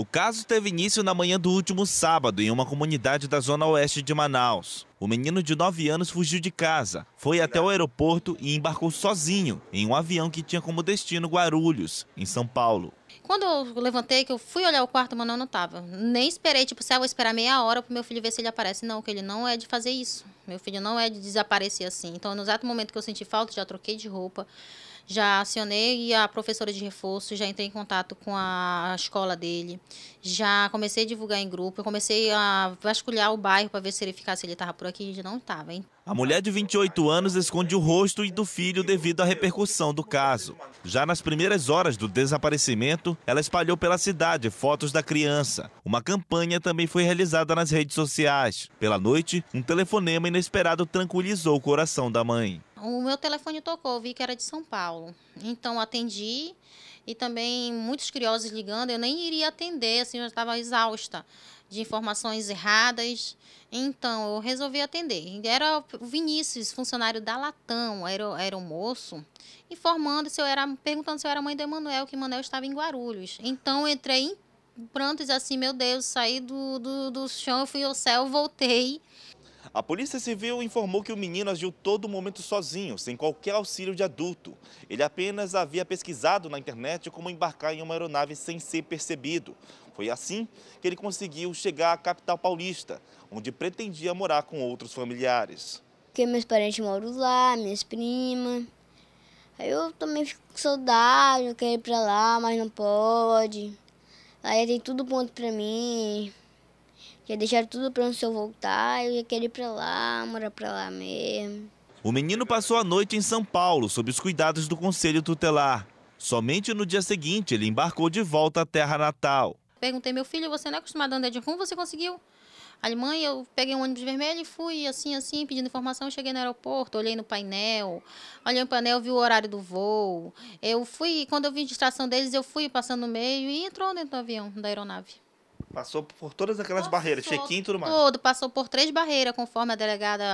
O caso teve início na manhã do último sábado em uma comunidade da zona oeste de Manaus. O menino de 9 anos fugiu de casa, foi até o aeroporto e embarcou sozinho em um avião que tinha como destino Guarulhos, em São Paulo. Quando eu levantei, que eu fui olhar o quarto, mano, eu não tava. Nem esperei, tipo, se eu vou esperar meia hora pro meu filho ver se ele aparece. Não, que ele não é de fazer isso. Meu filho não é de desaparecer assim. Então, no exato momento que eu senti falta, já troquei de roupa, já acionei a professora de reforço, já entrei em contato com a escola dele, já comecei a divulgar em grupo, comecei a vasculhar o bairro para ver se ele ficasse, se ele tava por aqui, gente não tava, hein? A mulher de 28 anos esconde o rosto e do filho devido à repercussão do caso. Já nas primeiras horas do desaparecimento, ela espalhou pela cidade fotos da criança. Uma campanha também foi realizada nas redes sociais. Pela noite, um telefonema inesperado tranquilizou o coração da mãe o meu telefone tocou, vi que era de São Paulo. Então atendi e também muitos curiosos ligando, eu nem iria atender, assim, eu estava exausta de informações erradas. Então eu resolvi atender. Era o Vinícius, funcionário da Latam, era, era um moço, informando se eu era, perguntando se eu era mãe do Emanuel, que Emanuel estava em Guarulhos. Então eu entrei em prantos assim, meu Deus, saí do, do, do chão, fui ao céu, voltei. A Polícia Civil informou que o menino agiu todo momento sozinho, sem qualquer auxílio de adulto. Ele apenas havia pesquisado na internet como embarcar em uma aeronave sem ser percebido. Foi assim que ele conseguiu chegar à capital paulista, onde pretendia morar com outros familiares. Porque meus parentes moram lá, minhas primas. Aí eu também fico com saudade, eu quero ir pra lá, mas não pode. Aí tem tudo pronto pra mim. Já deixaram tudo pronto se eu voltar, eu já queria ir pra lá, morar pra lá mesmo. O menino passou a noite em São Paulo, sob os cuidados do Conselho Tutelar. Somente no dia seguinte ele embarcou de volta à terra natal. Perguntei, meu filho, você não é acostumado a andar de rumo, você conseguiu? Aí, mãe, eu peguei um ônibus vermelho e fui assim, assim, pedindo informação. Cheguei no aeroporto, olhei no painel, olhei no painel, vi o horário do voo. Eu fui, quando eu vi a distração deles, eu fui passando no meio e entrou dentro do avião, da aeronave. Passou por todas aquelas passou barreiras, check-in e tudo mais. Todo, passou por três barreiras, conforme a delegada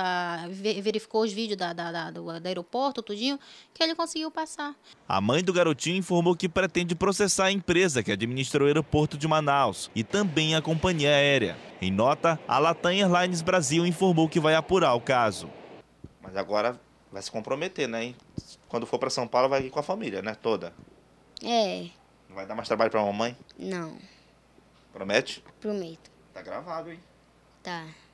verificou os vídeos da, da, da, do, aeroporto, tudinho, que ele conseguiu passar. A mãe do garotinho informou que pretende processar a empresa que administra o aeroporto de Manaus e também a companhia aérea. Em nota, a Latam Airlines Brasil informou que vai apurar o caso. Mas agora vai se comprometer, né? Quando for para São Paulo, vai ir com a família, né? Toda. É. Não vai dar mais trabalho para a mamãe? Não. Promete? Prometo. Tá gravado, hein? Tá.